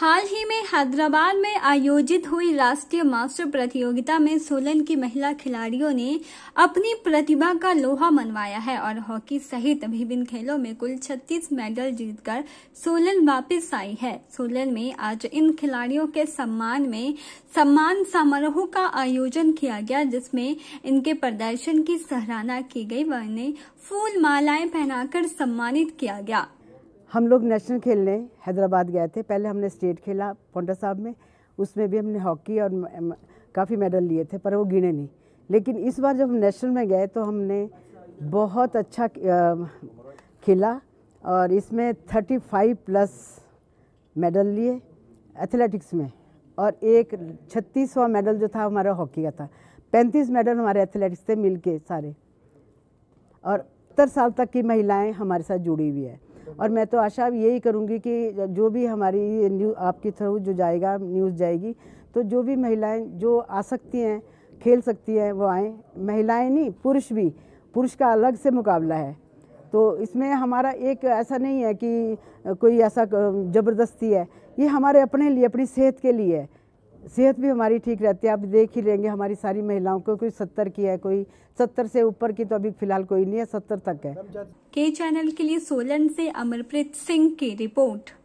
हाल ही में हैदराबाद में आयोजित हुई राष्ट्रीय मास्टर प्रतियोगिता में सोलन की महिला खिलाड़ियों ने अपनी प्रतिभा का लोहा मनवाया है और हॉकी सहित विभिन्न खेलों में कुल 36 मेडल जीतकर सोलन वापस आई है सोलन में आज इन खिलाड़ियों के सम्मान में सम्मान समारोह का आयोजन किया गया जिसमें इनके प्रदर्शन की सराहना की गई व इन्हें फूल मालाएं पहनाकर सम्मानित किया गया हम लोग नेशनल खेलने हैदराबाद गए थे पहले हमने स्टेट खेला पोंटा साहब में उसमें भी हमने हॉकी और काफ़ी मेडल लिए थे पर वो गिने नहीं लेकिन इस बार जब हम नेशनल में गए तो हमने बहुत अच्छा खेला और इसमें 35 प्लस मेडल लिए एथलेटिक्स में और एक छत्तीसवा मेडल जो था हमारा हॉकी का था पैंतीस मेडल हमारे एथलेटिक्स थे मिल के सारे और सत्तर साल तक की महिलाएं हमारे साथ जुड़ी हुई है और मैं तो आशा यही करूँगी कि जो भी हमारी न्यू आपके थ्रू जो जाएगा न्यूज़ जाएगी तो जो भी महिलाएं जो आ सकती हैं खेल सकती हैं वो आएँ महिलाएं नहीं पुरुष भी पुरुष का अलग से मुकाबला है तो इसमें हमारा एक ऐसा नहीं है कि कोई ऐसा ज़बरदस्ती है ये हमारे अपने लिए अपनी सेहत के लिए है सेहत भी हमारी ठीक रहती है आप देख ही लेंगे हमारी सारी महिलाओं को कोई सत्तर की है कोई सत्तर से ऊपर की तो अभी फिलहाल कोई नहीं है सत्तर तक है के चैनल के लिए सोलन से अमरप्रीत सिंह की रिपोर्ट